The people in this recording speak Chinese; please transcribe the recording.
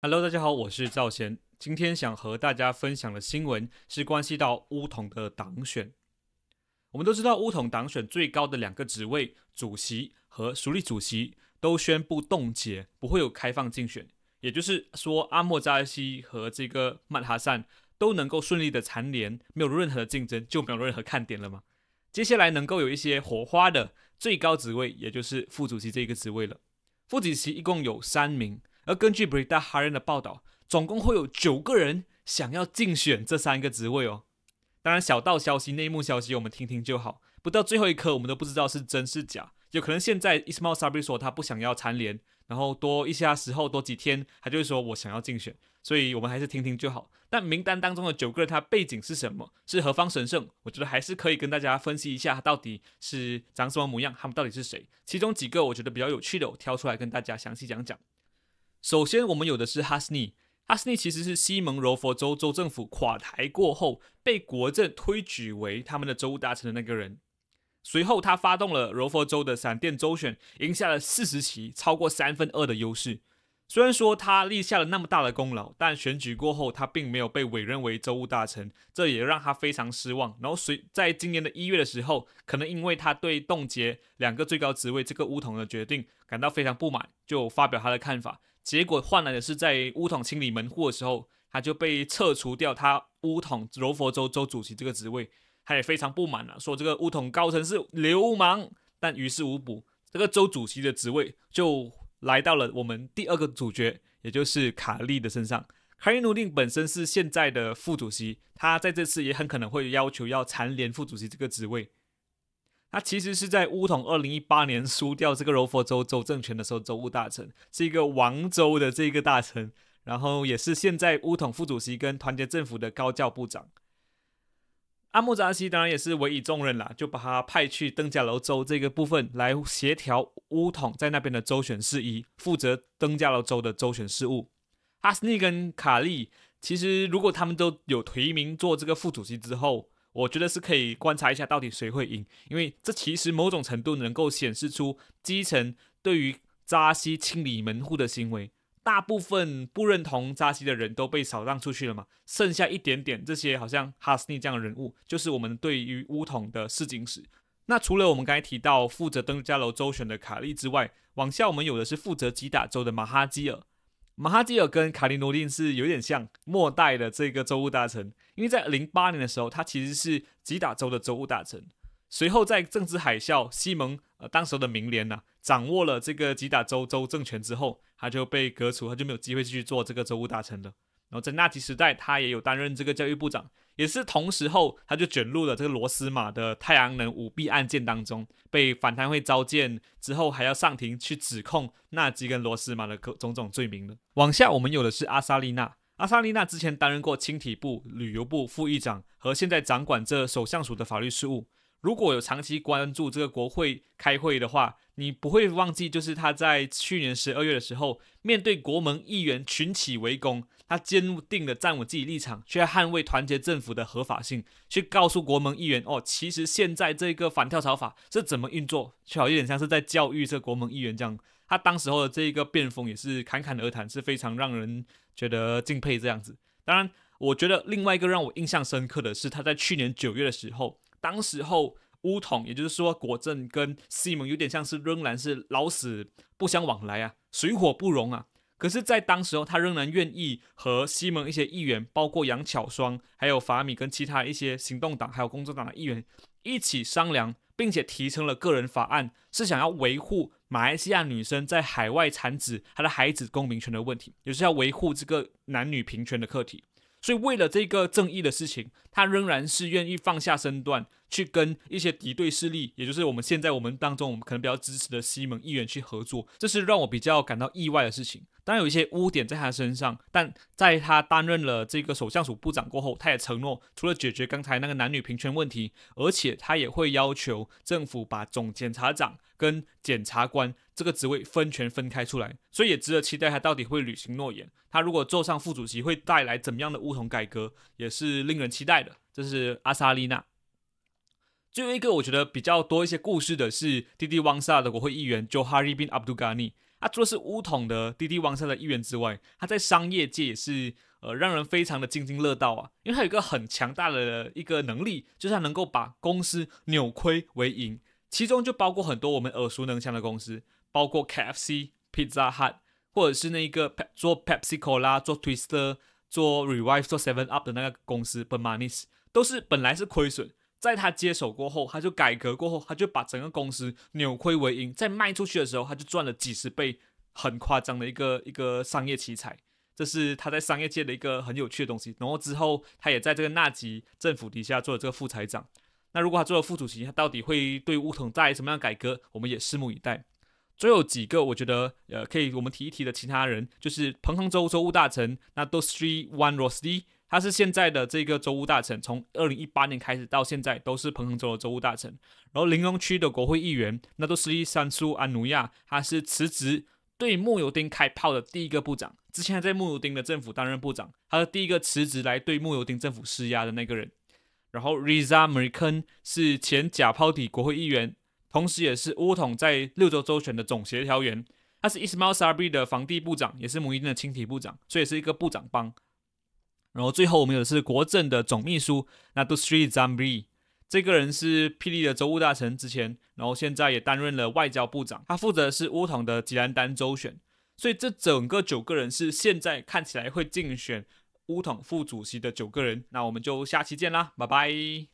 Hello，大家好，我是赵贤。今天想和大家分享的新闻是关系到乌统的党选。我们都知道，乌统党选最高的两个职位，主席和署理主席都宣布冻结，不会有开放竞选。也就是说，阿莫扎西和这个曼哈善都能够顺利的蝉联，没有任何的竞争，就没有任何看点了吗？接下来能够有一些火花的最高职位，也就是副主席这一个职位了。副主席一共有三名。而根据 b r i t a h a r d n 的报道，总共会有九个人想要竞选这三个职位哦。当然，小道消息、内幕消息，我们听听就好。不到最后一刻，我们都不知道是真是假。有可能现在 Ismael Sabri 说他不想要蝉联，然后多一些时候多几天，他就会说我想要竞选。所以我们还是听听就好。但名单当中的九个，人，他背景是什么？是何方神圣？我觉得还是可以跟大家分析一下，他到底是长什么模样？他们到底是谁？其中几个我觉得比较有趣的，我挑出来跟大家详细讲讲。首先，我们有的是哈斯尼。哈斯尼其实是西蒙柔佛州州政府垮台过后，被国政推举为他们的州务大臣的那个人。随后，他发动了柔佛州的闪电周选，赢下了四十席，超过三分二的优势。虽然说他立下了那么大的功劳，但选举过后他并没有被委任为州务大臣，这也让他非常失望。然后，随在今年的一月的时候，可能因为他对冻结两个最高职位这个乌统的决定感到非常不满，就发表他的看法。结果换来的是，在乌统清理门户的时候，他就被撤除掉他乌统柔佛州州主席这个职位，他也非常不满啊，说这个乌统高层是流氓，但于事无补，这个州主席的职位就来到了我们第二个主角，也就是卡利的身上。卡利努丁本身是现在的副主席，他在这次也很可能会要求要蝉联副主席这个职位。他其实是在乌统二零一八年输掉这个柔佛州州政权的时候，州务大臣是一个王州的这个大臣，然后也是现在乌统副主席跟团结政府的高教部长阿木扎西，当然也是委以重任了，就把他派去登嘉楼州这个部分来协调乌统在那边的州选事宜，负责登嘉楼州的州选事务。哈斯尼跟卡利其实如果他们都有提名做这个副主席之后。我觉得是可以观察一下到底谁会赢，因为这其实某种程度能够显示出基层对于扎西清理门户的行为，大部分不认同扎西的人都被扫荡出去了嘛，剩下一点点这些好像哈斯尼这样的人物，就是我们对于乌统的试金史。那除了我们刚才提到负责登嘉楼周旋的卡利之外，往下我们有的是负责吉打州的马哈基尔。马哈蒂尔跟卡林罗丁是有点像末代的这个州务大臣，因为在零八年的时候，他其实是吉打州的州务大臣。随后在政治海啸，西蒙呃当时候的名联呐，掌握了这个吉打州州政权之后，他就被革除，他就没有机会去做这个州务大臣了。然后在纳吉时代，他也有担任这个教育部长。也是同时后，他就卷入了这个罗斯玛的太阳能舞弊案件当中，被反贪会召见之后，还要上庭去指控纳吉跟罗斯玛的各种种罪名了。往下我们有的是阿萨利娜，阿萨利娜之前担任过青体部、旅游部副议长，和现在掌管这首相署的法律事务。如果有长期关注这个国会开会的话，你不会忘记，就是他在去年十二月的时候，面对国盟议员群起围攻，他坚定的站稳自己立场，去捍卫团结政府的合法性，去告诉国盟议员，哦，其实现在这个反跳槽法是怎么运作，就好有点像是在教育这国盟议员这样。他当时候的这个辩风也是侃侃而谈，是非常让人觉得敬佩这样子。当然，我觉得另外一个让我印象深刻的是，他在去年九月的时候。当时候，乌统，也就是说，果阵跟西蒙有点像是仍然是老死不相往来啊，水火不容啊。可是，在当时候，他仍然愿意和西蒙一些议员，包括杨巧双，还有法米跟其他一些行动党还有工作党的议员一起商量，并且提成了个人法案，是想要维护马来西亚女生在海外产子她的孩子公民权的问题，也是要维护这个男女平权的课题。所以，为了这个正义的事情，他仍然是愿意放下身段去跟一些敌对势力，也就是我们现在我们当中我们可能比较支持的西蒙议员去合作，这是让我比较感到意外的事情。当然有一些污点在他身上，但在他担任了这个首相署部长过后，他也承诺除了解决刚才那个男女平权问题，而且他也会要求政府把总检察长跟检察官这个职位分权分开出来，所以也值得期待他到底会履行诺言。他如果坐上副主席，会带来怎样的乌统改革，也是令人期待的。这是阿萨利娜。最后一个我觉得比较多一些故事的是弟弟汪萨的国会议员 Jo Haribin Abdugani l。他做了是乌统的滴滴网上的一员之外，他在商业界也是呃让人非常的津津乐道啊，因为他有一个很强大的一个能力，就是他能够把公司扭亏为盈，其中就包括很多我们耳熟能详的公司，包括 KFC、Pizza Hut，或者是那一个做 Pepsi Cola、做 Twister、做 Revive、做 Seven Up 的那个公司 b e r m a n s 都是本来是亏损。在他接手过后，他就改革过后，他就把整个公司扭亏为盈，在卖出去的时候，他就赚了几十倍，很夸张的一个一个商业奇才，这是他在商业界的一个很有趣的东西。然后之后他也在这个纳吉政府底下做了这个副财长。那如果他做了副主席，他到底会对乌统在什么样改革，我们也拭目以待。最后几个我觉得呃可以我们提一提的其他人，就是彭亨州州务大臣那 Dostri One one r o s 斯 y 他是现在的这个州务大臣，从二零一八年开始到现在都是彭亨州的州务大臣。然后，玲珑区的国会议员那都是一山苏安努亚，他是辞职对慕尤丁开炮的第一个部长。之前在慕尤丁的政府担任部长，他是第一个辞职来对慕尤丁政府施压的那个人。然后，Riza m e r i c a n 是前假抛体国会议员，同时也是乌统在六州州选的总协调员。他是 Ismail Sabri 的房地部长，也是母婴丁的轻体部长，所以是一个部长帮。然后最后我们有的是国政的总秘书纳 z a m b r 里，这个人是霹雳的州务大臣之前，然后现在也担任了外交部长，他负责是乌统的吉兰丹州选，所以这整个九个人是现在看起来会竞选乌统副主席的九个人，那我们就下期见啦，拜拜。